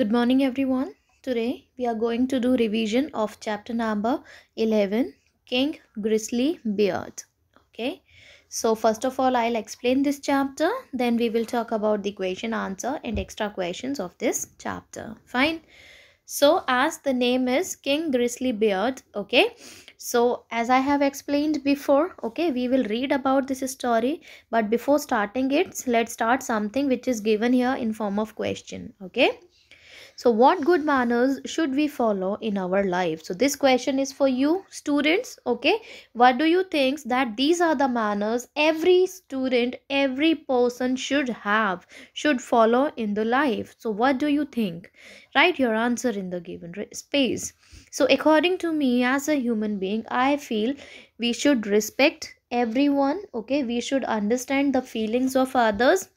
Good morning everyone. Today we are going to do revision of chapter number 11 King Grizzly Beard. Okay. So first of all I'll explain this chapter then we will talk about the question answer and extra questions of this chapter. Fine. So as the name is King Grizzly Beard. Okay. So as I have explained before, okay, we will read about this story. But before starting it, let's start something which is given here in form of question. Okay. So what good manners should we follow in our life? So this question is for you students. Okay. What do you think that these are the manners every student, every person should have, should follow in the life? So what do you think? Write your answer in the given space. So according to me as a human being, I feel we should respect everyone. Okay. We should understand the feelings of others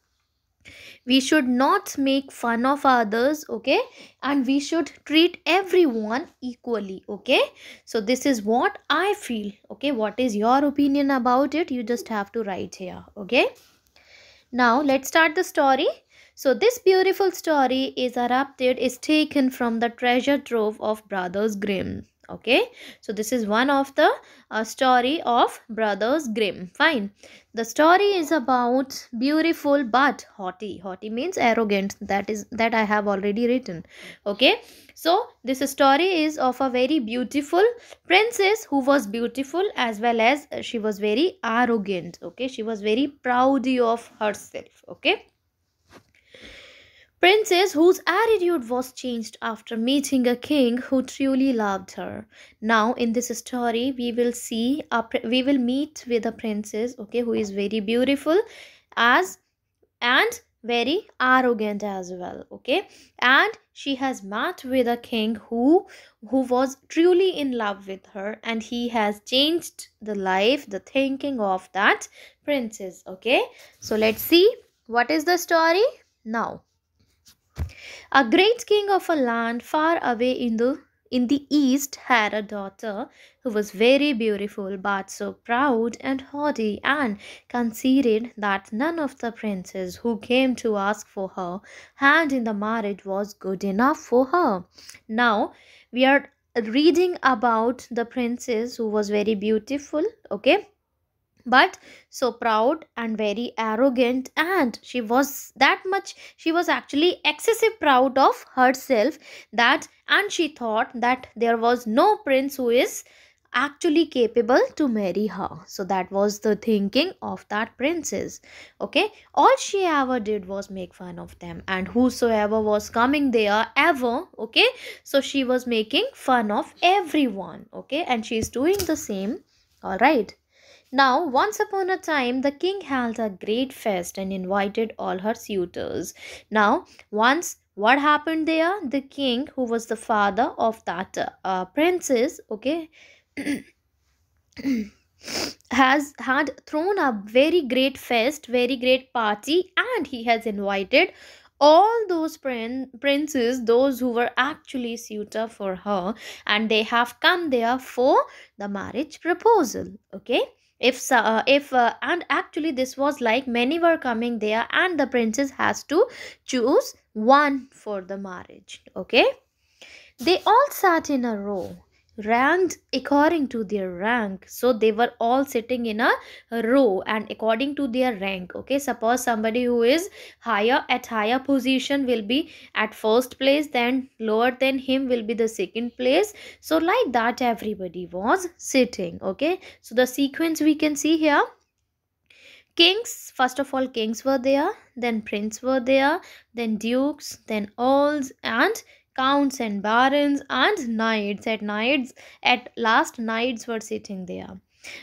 we should not make fun of others okay and we should treat everyone equally okay so this is what i feel okay what is your opinion about it you just have to write here okay now let's start the story so this beautiful story is adapted is taken from the treasure trove of brothers grimm okay so this is one of the uh, story of brothers grimm fine the story is about beautiful but haughty haughty means arrogant that is that i have already written okay so this story is of a very beautiful princess who was beautiful as well as she was very arrogant okay she was very proud of herself okay princess whose attitude was changed after meeting a king who truly loved her now in this story we will see a, we will meet with a princess okay who is very beautiful as and very arrogant as well okay and she has met with a king who who was truly in love with her and he has changed the life the thinking of that princess okay so let's see what is the story now a great king of a land far away in the in the east had a daughter who was very beautiful but so proud and haughty and conceited that none of the princes who came to ask for her hand in the marriage was good enough for her. Now we are reading about the princess who was very beautiful, okay? but so proud and very arrogant and she was that much she was actually excessive proud of herself that and she thought that there was no prince who is actually capable to marry her so that was the thinking of that princess okay all she ever did was make fun of them and whosoever was coming there ever okay so she was making fun of everyone okay and she's doing the same all right now, once upon a time, the king held a great feast and invited all her suitors. Now, once what happened there? The king, who was the father of that uh, princess, okay, has had thrown a very great feast, very great party, and he has invited all those prin- princes those who were actually suitor for her and they have come there for the marriage proposal okay if uh, if uh, and actually this was like many were coming there and the princess has to choose one for the marriage okay they all sat in a row ranked according to their rank so they were all sitting in a row and according to their rank okay suppose somebody who is higher at higher position will be at first place then lower than him will be the second place so like that everybody was sitting okay so the sequence we can see here kings first of all kings were there then prince were there then dukes then earls and counts and barons and knights at knights, at last knights were sitting there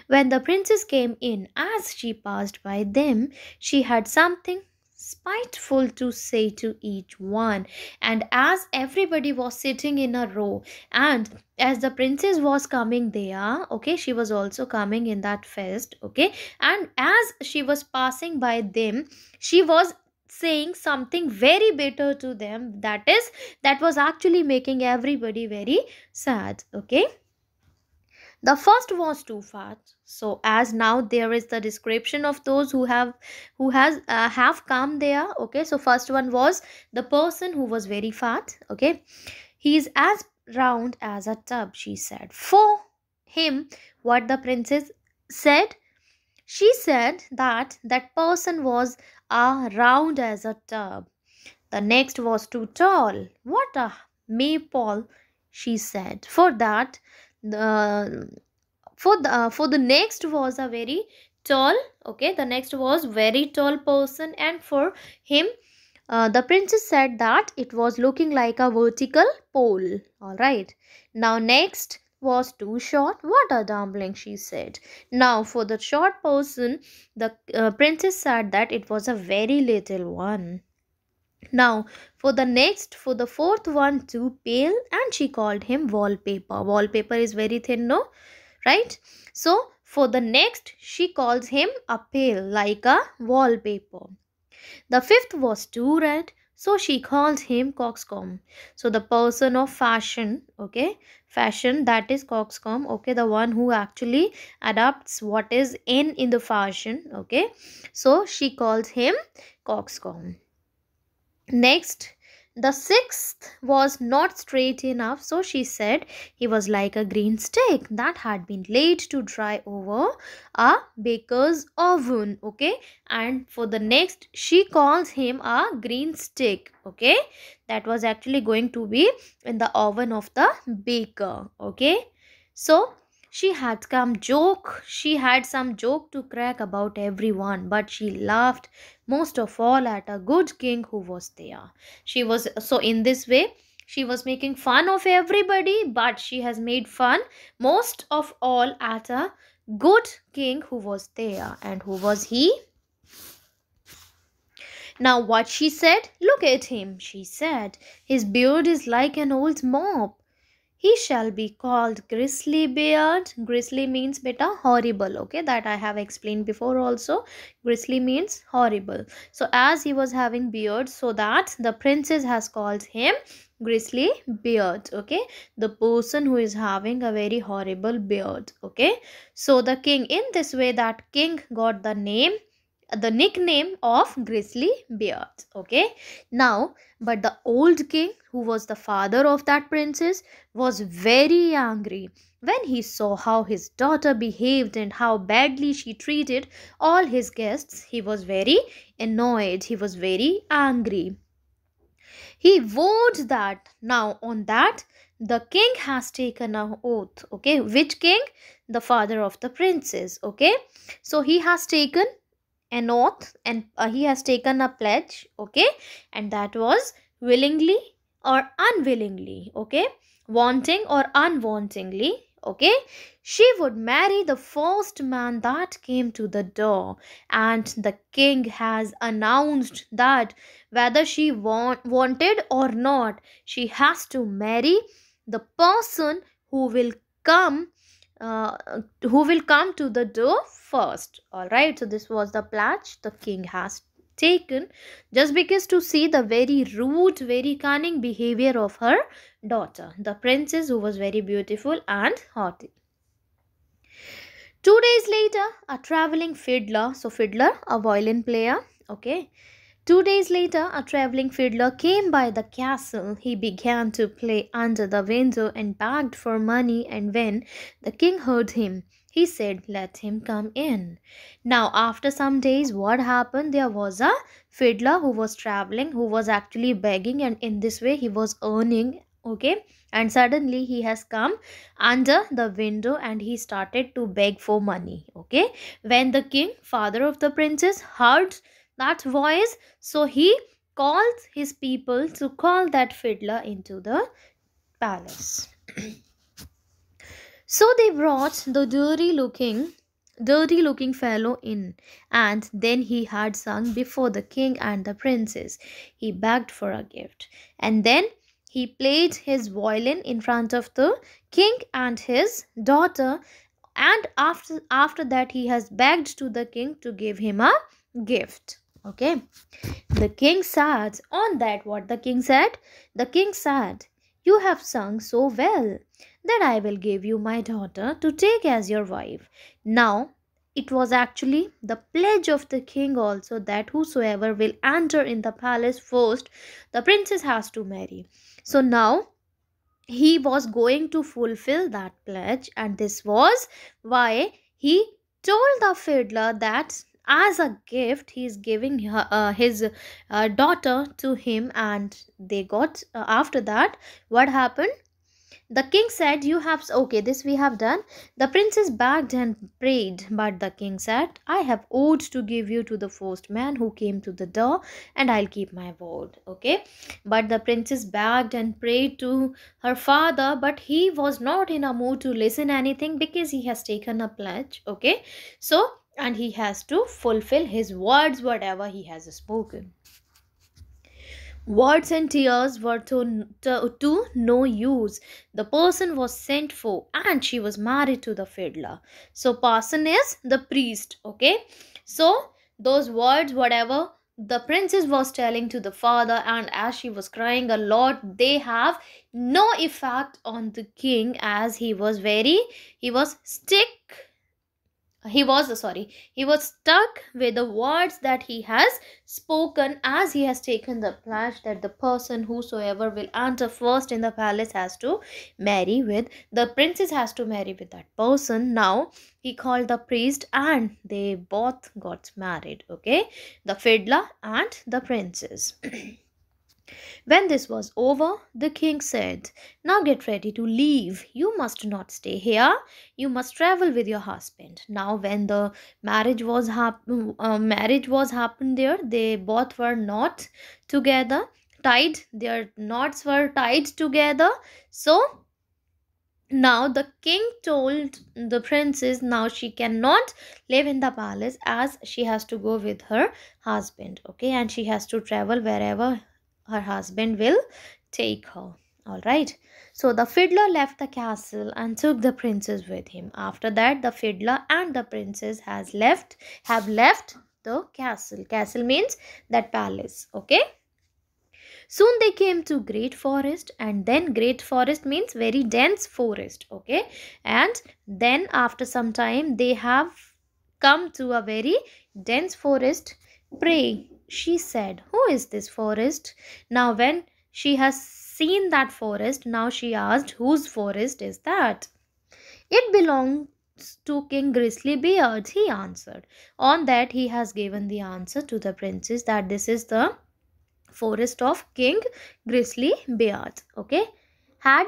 when the princess came in as she passed by them she had something spiteful to say to each one and as everybody was sitting in a row and as the princess was coming there okay she was also coming in that fest okay and as she was passing by them she was saying something very bitter to them that is that was actually making everybody very sad okay the first was too fat. so as now there is the description of those who have who has uh, have come there okay so first one was the person who was very fat okay he is as round as a tub she said for him what the princess said she said that that person was are round as a tub. The next was too tall. What a maypole, she said. For that, the for the uh, for the next was a very tall. Okay, the next was very tall person, and for him, uh, the princess said that it was looking like a vertical pole. All right. Now next, was too short. What a dumpling, she said. Now, for the short person, the uh, princess said that it was a very little one. Now, for the next, for the fourth one, too pale, and she called him wallpaper. Wallpaper is very thin, no? Right? So, for the next, she calls him a pale, like a wallpaper. The fifth was too red, so she calls him coxcomb. So, the person of fashion, okay, fashion that is coxcomb okay the one who actually adopts what is in in the fashion okay so she calls him coxcomb next the sixth was not straight enough, so she said he was like a green stick that had been laid to dry over a baker's oven. Okay, and for the next, she calls him a green stick. Okay, that was actually going to be in the oven of the baker. Okay, so she had come joke, she had some joke to crack about everyone, but she laughed most of all at a good king who was there. She was so in this way, she was making fun of everybody, but she has made fun most of all at a good king who was there. And who was he? Now, what she said? Look at him, she said. His beard is like an old mop he shall be called grizzly beard grizzly means beta horrible okay that i have explained before also grizzly means horrible so as he was having beard so that the princess has called him grizzly beard okay the person who is having a very horrible beard okay so the king in this way that king got the name the nickname of grizzly Beard. okay now but the old king who was the father of that princess was very angry when he saw how his daughter behaved and how badly she treated all his guests he was very annoyed he was very angry he vowed that now on that the king has taken an oath okay which king the father of the princess okay so he has taken an oath and uh, he has taken a pledge okay and that was willingly or unwillingly okay wanting or unwantingly okay she would marry the first man that came to the door and the king has announced that whether she want, wanted or not she has to marry the person who will come uh, who will come to the door first all right so this was the pledge the king has taken just because to see the very rude very cunning behavior of her daughter the princess who was very beautiful and haughty two days later a traveling fiddler so fiddler a violin player okay Two days later, a traveling fiddler came by the castle. He began to play under the window and begged for money and when the king heard him, he said, let him come in. Now after some days, what happened? There was a fiddler who was traveling, who was actually begging and in this way he was earning okay and suddenly he has come under the window and he started to beg for money okay when the king father of the princess heard that voice. So he calls his people to call that fiddler into the palace. so they brought the dirty looking dirty looking fellow in and then he had sung before the king and the princess he begged for a gift and then he played his violin in front of the king and his daughter and after after that he has begged to the king to give him a gift Okay. The king said, on that what the king said? The king said, you have sung so well that I will give you my daughter to take as your wife. Now, it was actually the pledge of the king also that whosoever will enter in the palace first, the princess has to marry. So now, he was going to fulfill that pledge and this was why he told the fiddler that as a gift he is giving her, uh, his uh, daughter to him and they got uh, after that what happened the king said you have okay this we have done the princess begged and prayed but the king said i have owed to give you to the first man who came to the door and i'll keep my word okay but the princess begged and prayed to her father but he was not in a mood to listen anything because he has taken a pledge okay so and he has to fulfill his words whatever he has spoken words and tears were to, to, to, no use the person was sent for and she was married to the fiddler so parson is the priest okay so those words whatever the princess was telling to the father and as she was crying a lot they have no effect on the king as he was very he was stick he was sorry he was stuck with the words that he has spoken as he has taken the pledge that the person whosoever will enter first in the palace has to marry with the princess has to marry with that person now he called the priest and they both got married okay the fiddler and the princess When this was over, the king said, Now get ready to leave. You must not stay here. You must travel with your husband. Now, when the marriage was, hap- uh, uh marriage was happened there, they both were not together, tied. Their knots were tied together. So, now the king told the princess now she cannot live in the palace as she has to go with her husband okay and she has to travel wherever her husband will take her. All right. So the fiddler left the castle and took the princess with him. After that, the fiddler and the princess has left have left the castle. Castle means that palace. Okay. Soon they came to great forest and then great forest means very dense forest. Okay. And then after some time they have come to a very dense forest prey she said, Who is this forest? Now, when she has seen that forest, now she asked, Whose forest is that? It belongs to King Grizzly Beard, he answered. On that, he has given the answer to the princess that this is the forest of King Grizzly Beard. Okay. Had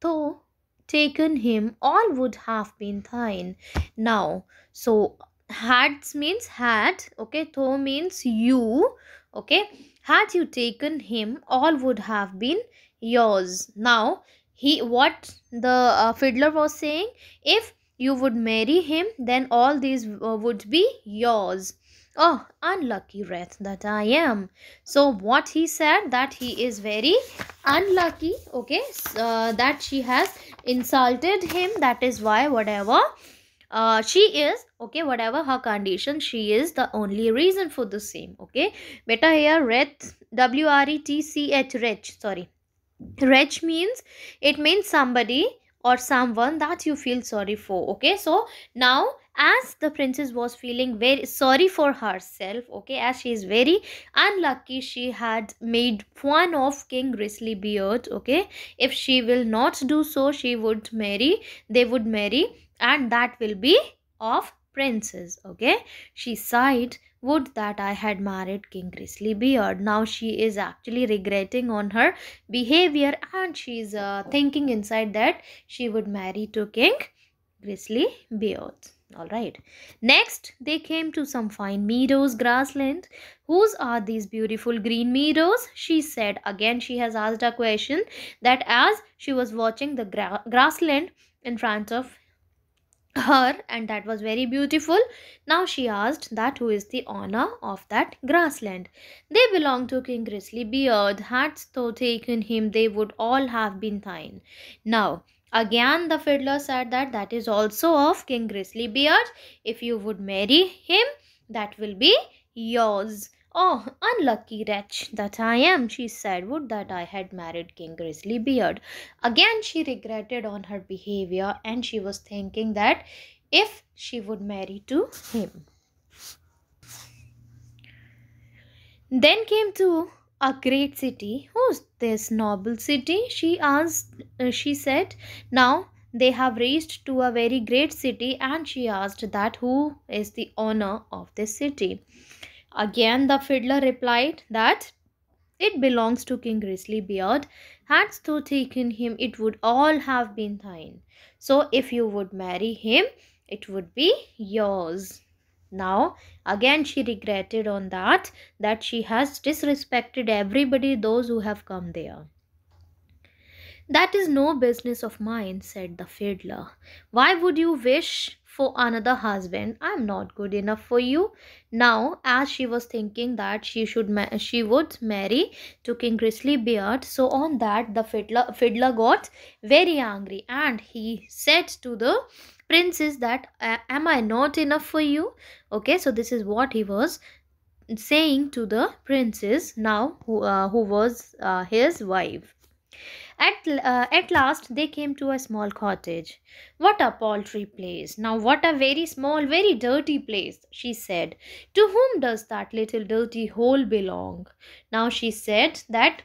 though taken him, all would have been thine. Now, so had means had, okay. Tho means you, okay. Had you taken him, all would have been yours. Now, he what the uh, fiddler was saying, if you would marry him, then all these uh, would be yours. Oh, unlucky wretch that I am. So, what he said that he is very unlucky, okay, uh, that she has insulted him. That is why whatever uh, she is okay whatever her condition she is the only reason for the same okay beta here wretch w r e t c h wretch sorry wretch means it means somebody or someone that you feel sorry for okay so now as the princess was feeling very sorry for herself okay as she is very unlucky she had made fun of king grizzly beard okay if she will not do so she would marry they would marry and that will be of princess okay she sighed would that i had married king Grizzly Beard? now she is actually regretting on her behavior and she's uh, thinking inside that she would marry to king Grizzly Beard. all right next they came to some fine meadows grassland whose are these beautiful green meadows she said again she has asked a question that as she was watching the gra grassland in front of her and that was very beautiful. Now she asked that who is the owner of that grassland. They belong to King Grizzly Beard. Hadst thou taken him, they would all have been thine. Now again the fiddler said that that is also of King Grizzly Beard. If you would marry him, that will be yours. Oh, unlucky wretch that I am, she said. Would that I had married King Grizzly Beard!" Again, she regretted on her behavior and she was thinking that if she would marry to him. Then came to a great city. Who's this noble city? She asked, uh, she said. Now they have reached to a very great city and she asked that who is the owner of this city. Again, the fiddler replied that it belongs to King Beard. Hadst thou taken him, it would all have been thine. So if you would marry him, it would be yours. Now, again she regretted on that, that she has disrespected everybody, those who have come there. That is no business of mine, said the fiddler. Why would you wish for another husband i'm not good enough for you now as she was thinking that she should she would marry to king grizzly beard so on that the fiddler fiddler got very angry and he said to the princess that am i not enough for you okay so this is what he was saying to the princess now who, uh, who was uh, his wife at, uh, at last they came to a small cottage. What a paltry place! Now, what a very small, very dirty place, she said. To whom does that little dirty hole belong? Now, she said that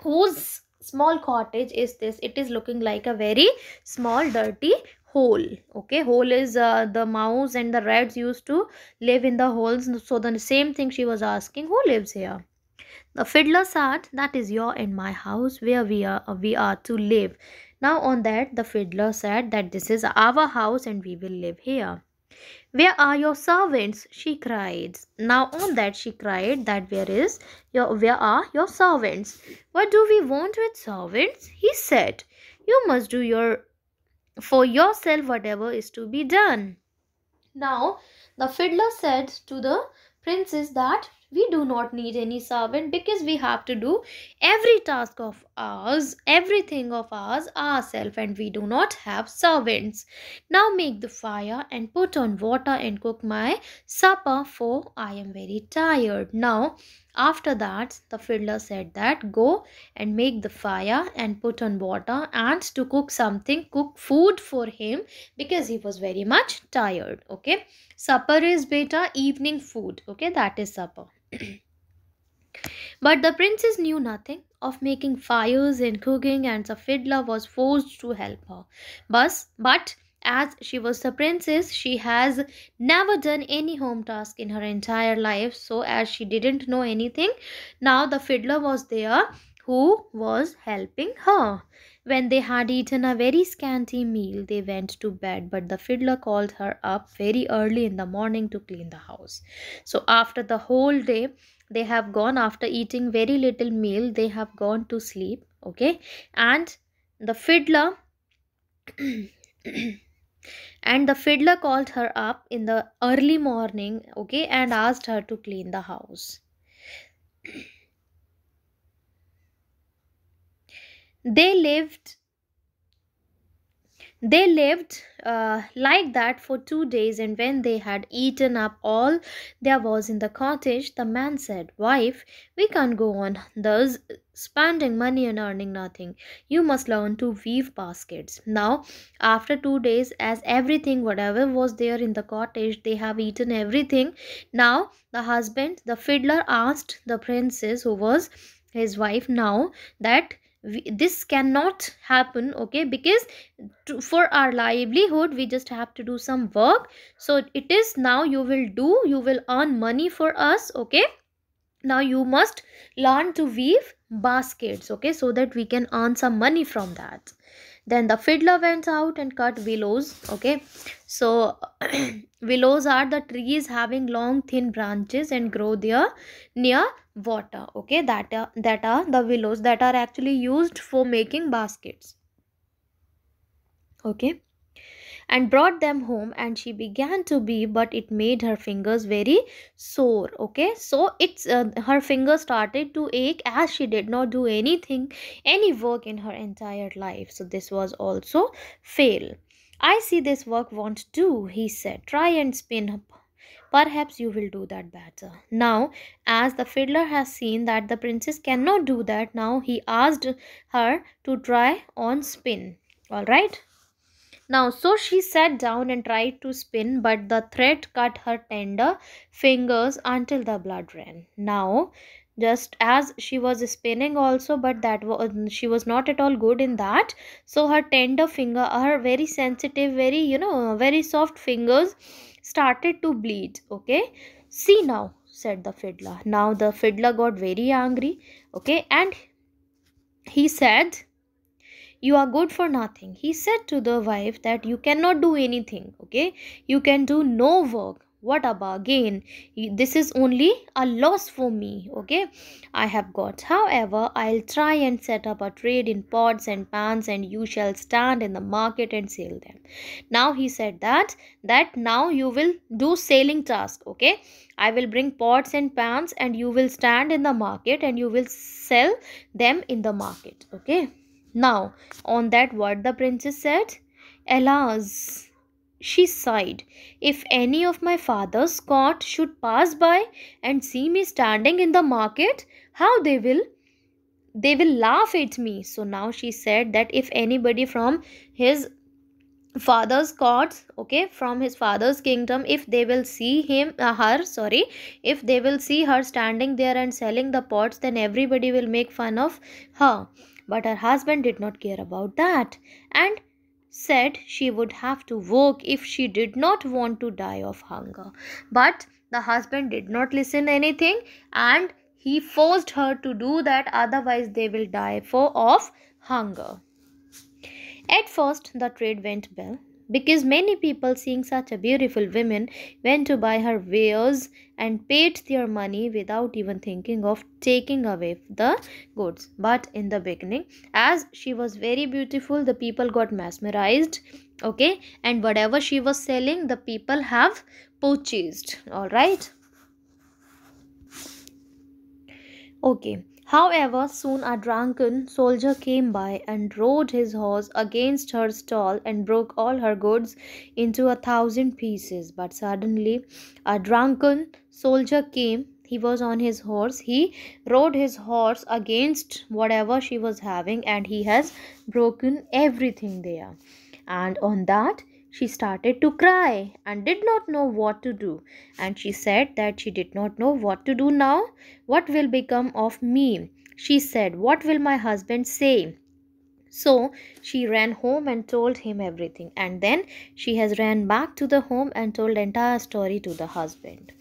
whose small cottage is this? It is looking like a very small, dirty hole okay hole is uh, the mouse and the rats used to live in the holes so the same thing she was asking who lives here the fiddler's said, that is your and my house where we are, we are to live. Now on that, the fiddler said that this is our house and we will live here. Where are your servants? She cried. Now on that she cried that where is your where are your servants? What do we want with servants? He said, You must do your for yourself whatever is to be done. Now the fiddler said to the princess that we do not need any servant because we have to do every task of ours everything of ours ourselves and we do not have servants now make the fire and put on water and cook my supper for i am very tired now after that, the fiddler said that go and make the fire and put on water and to cook something, cook food for him because he was very much tired. Okay. Supper is better, evening food. Okay. That is supper. but the princess knew nothing of making fires and cooking and the fiddler was forced to help her. But, but as she was a princess, she has never done any home task in her entire life. So, as she didn't know anything, now the fiddler was there who was helping her. When they had eaten a very scanty meal, they went to bed, but the fiddler called her up very early in the morning to clean the house. So, after the whole day, they have gone, after eating very little meal, they have gone to sleep, okay? And the fiddler. and the fiddler called her up in the early morning okay and asked her to clean the house they lived they lived uh, like that for two days, and when they had eaten up all there was in the cottage, the man said, Wife, we can't go on thus spending money and earning nothing. You must learn to weave baskets. Now, after two days, as everything, whatever was there in the cottage, they have eaten everything. Now, the husband, the fiddler, asked the princess who was his wife now that we, this cannot happen okay because to, for our livelihood we just have to do some work so it is now you will do you will earn money for us okay now you must learn to weave baskets okay so that we can earn some money from that then the fiddler went out and cut willows okay so willows are the trees having long thin branches and grow there near water okay that are, uh, that are the willows that are actually used for making baskets okay and brought them home and she began to be but it made her fingers very sore okay so it's uh, her fingers started to ache as she did not do anything any work in her entire life so this was also fail I see this work won't do. he said. Try and spin Perhaps you will do that better. Now, as the fiddler has seen that the princess cannot do that, now he asked her to try on spin. Alright? Now, so she sat down and tried to spin, but the thread cut her tender fingers until the blood ran. Now, just as she was spinning also but that was she was not at all good in that so her tender finger her very sensitive very you know very soft fingers started to bleed okay see now said the fiddler now the fiddler got very angry okay and he said you are good for nothing he said to the wife that you cannot do anything okay you can do no work what about gain this is only a loss for me okay i have got however i'll try and set up a trade in pots and pans and you shall stand in the market and sell them now he said that that now you will do selling task okay i will bring pots and pans and you will stand in the market and you will sell them in the market okay now on that what the princess said alas she sighed. If any of my father's court should pass by and see me standing in the market, how they will? They will laugh at me. So now she said that if anybody from his father's courts okay from his father's kingdom if they will see him uh, her sorry if they will see her standing there and selling the pots then everybody will make fun of her but her husband did not care about that and said she would have to work if she did not want to die of hunger. But the husband did not listen anything and he forced her to do that otherwise they will die for of hunger. At first the trade went well because many people seeing such a beautiful woman went to buy her wares and paid their money without even thinking of taking away the goods but in the beginning as she was very beautiful the people got mesmerized okay and whatever she was selling the people have purchased all right okay However, soon a drunken soldier came by and rode his horse against her stall and broke all her goods into a thousand pieces. But suddenly, a drunken soldier came. He was on his horse. He rode his horse against whatever she was having, and he has broken everything there. And on that, she started to cry and did not know what to do. And she said that she did not know what to do now. What will become of me? She said, What will my husband say? So she ran home and told him everything. And then she has ran back to the home and told entire story to the husband.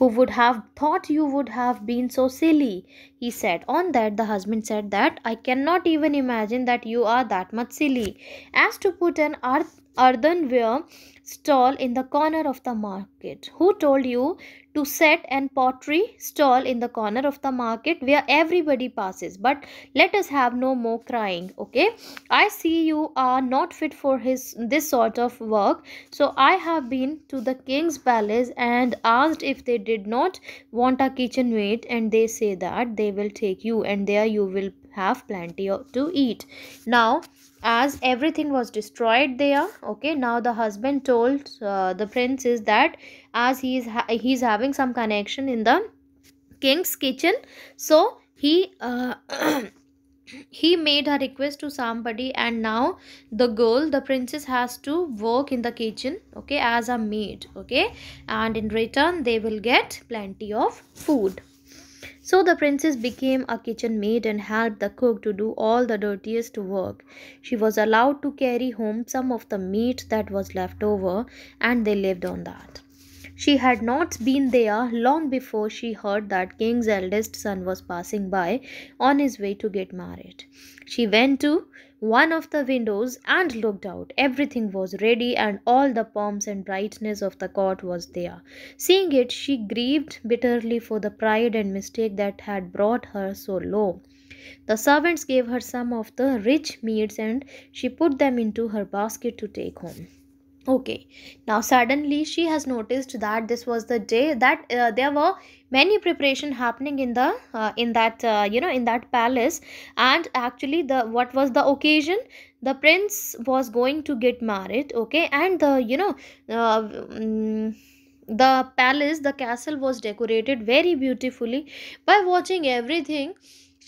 Who would have thought you would have been so silly? He said. On that, the husband said that I cannot even imagine that you are that much silly. As to put an earth earthenware stall in the corner of the market. Who told you to set an pottery stall in the corner of the market where everybody passes? But let us have no more crying, okay? I see you are not fit for his this sort of work. So I have been to the king's palace and asked if they did not want a kitchen maid and they say that they will take you and there you will have plenty of, to eat now as everything was destroyed there okay now the husband told uh, the prince is that as he is ha he's having some connection in the king's kitchen so he uh, he made her request to somebody and now the girl the princess has to work in the kitchen okay as a maid okay and in return they will get plenty of food so the princess became a kitchen maid and helped the cook to do all the dirtiest work. She was allowed to carry home some of the meat that was left over, and they lived on that. She had not been there long before she heard that King's eldest son was passing by on his way to get married. She went to one of the windows and looked out. Everything was ready, and all the pomps and brightness of the court was there. Seeing it, she grieved bitterly for the pride and mistake that had brought her so low. The servants gave her some of the rich meats, and she put them into her basket to take home okay now suddenly she has noticed that this was the day that uh, there were many preparation happening in the uh, in that uh, you know in that palace and actually the what was the occasion the prince was going to get married okay and the you know uh, mm, the palace the castle was decorated very beautifully by watching everything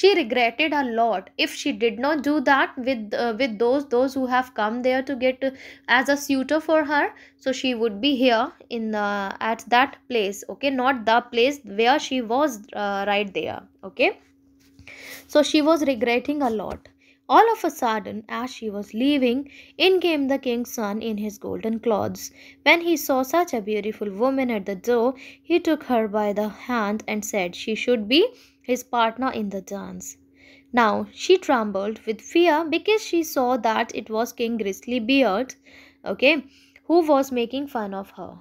she regretted a lot if she did not do that with uh, with those those who have come there to get uh, as a suitor for her so she would be here in uh, at that place okay not the place where she was uh, right there okay so she was regretting a lot all of a sudden, as she was leaving, in came the king's son in his golden clothes. When he saw such a beautiful woman at the door, he took her by the hand and said she should be his partner in the dance. Now she trembled with fear because she saw that it was King Grizzly Beard, okay, who was making fun of her.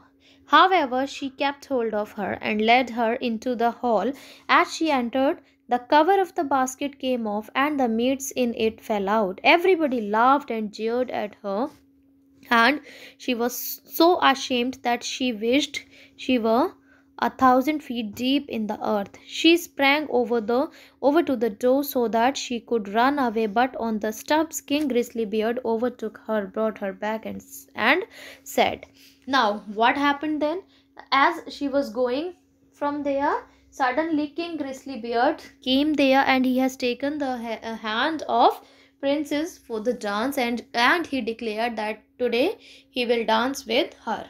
However, she kept hold of her and led her into the hall. As she entered, the cover of the basket came off and the meats in it fell out. Everybody laughed and jeered at her, and she was so ashamed that she wished she were a thousand feet deep in the earth. She sprang over the over to the door so that she could run away, but on the stubs King Grizzly Beard overtook her, brought her back, and and said, "Now what happened then?" As she was going from there, suddenly King Beard came there, and he has taken the ha uh, hand of princess for the dance and and he declared that today he will dance with her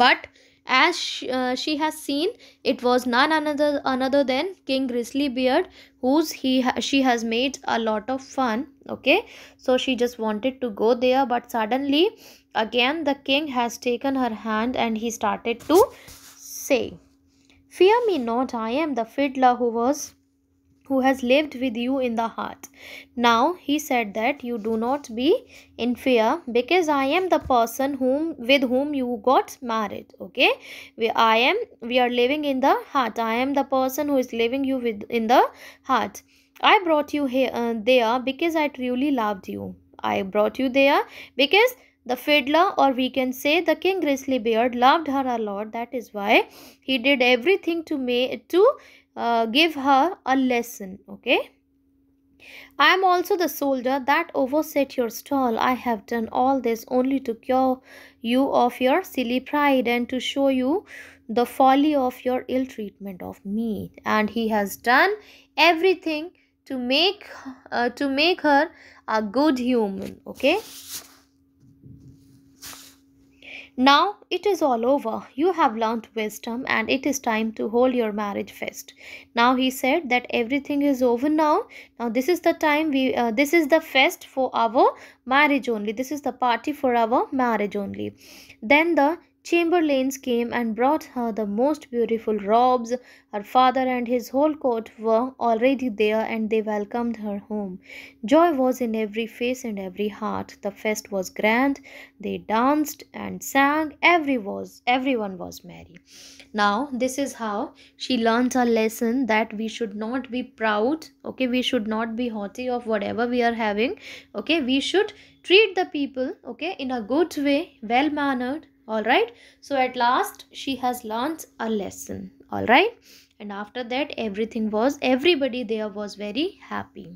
but as she, uh, she has seen, it was none another, another than King Grizzly Beard, whose he ha she has made a lot of fun. Okay, so she just wanted to go there, but suddenly again the king has taken her hand and he started to say, Fear me not, I am the fiddler who was who has lived with you in the heart. Now he said that you do not be in fear because I am the person whom with whom you got married. Okay, we I am we are living in the heart. I am the person who is living you with in the heart. I brought you here uh, there because I truly loved you. I brought you there because the fiddler, or we can say the king Grizzly Beard, loved her a lot. That is why he did everything to me to uh, give her a lesson okay I am also the soldier that overset your stall. I have done all this only to cure you of your silly pride and to show you the folly of your ill treatment of me. And he has done everything to make uh, to make her a good human. Okay. Now it is all over. You have learnt wisdom and it is time to hold your marriage fest. Now he said that everything is over now. Now this is the time we uh, this is the fest for our marriage only. This is the party for our marriage only. Then the chamberlains came and brought her the most beautiful robes. Her father and his whole court were already there and they welcomed her home. Joy was in every face and every heart. The feast was grand. They danced and sang. Every was, everyone was merry. Now, this is how she learns a lesson that we should not be proud. Okay, we should not be haughty of whatever we are having. Okay, we should treat the people okay in a good way well mannered all right so at last she has learned a lesson all right and after that everything was everybody there was very happy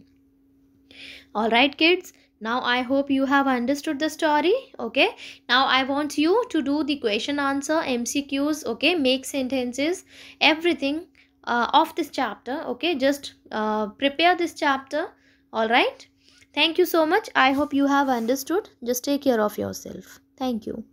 all right kids now i hope you have understood the story okay now i want you to do the question answer mcqs okay make sentences everything uh, of this chapter okay just uh, prepare this chapter all right thank you so much i hope you have understood just take care of yourself thank you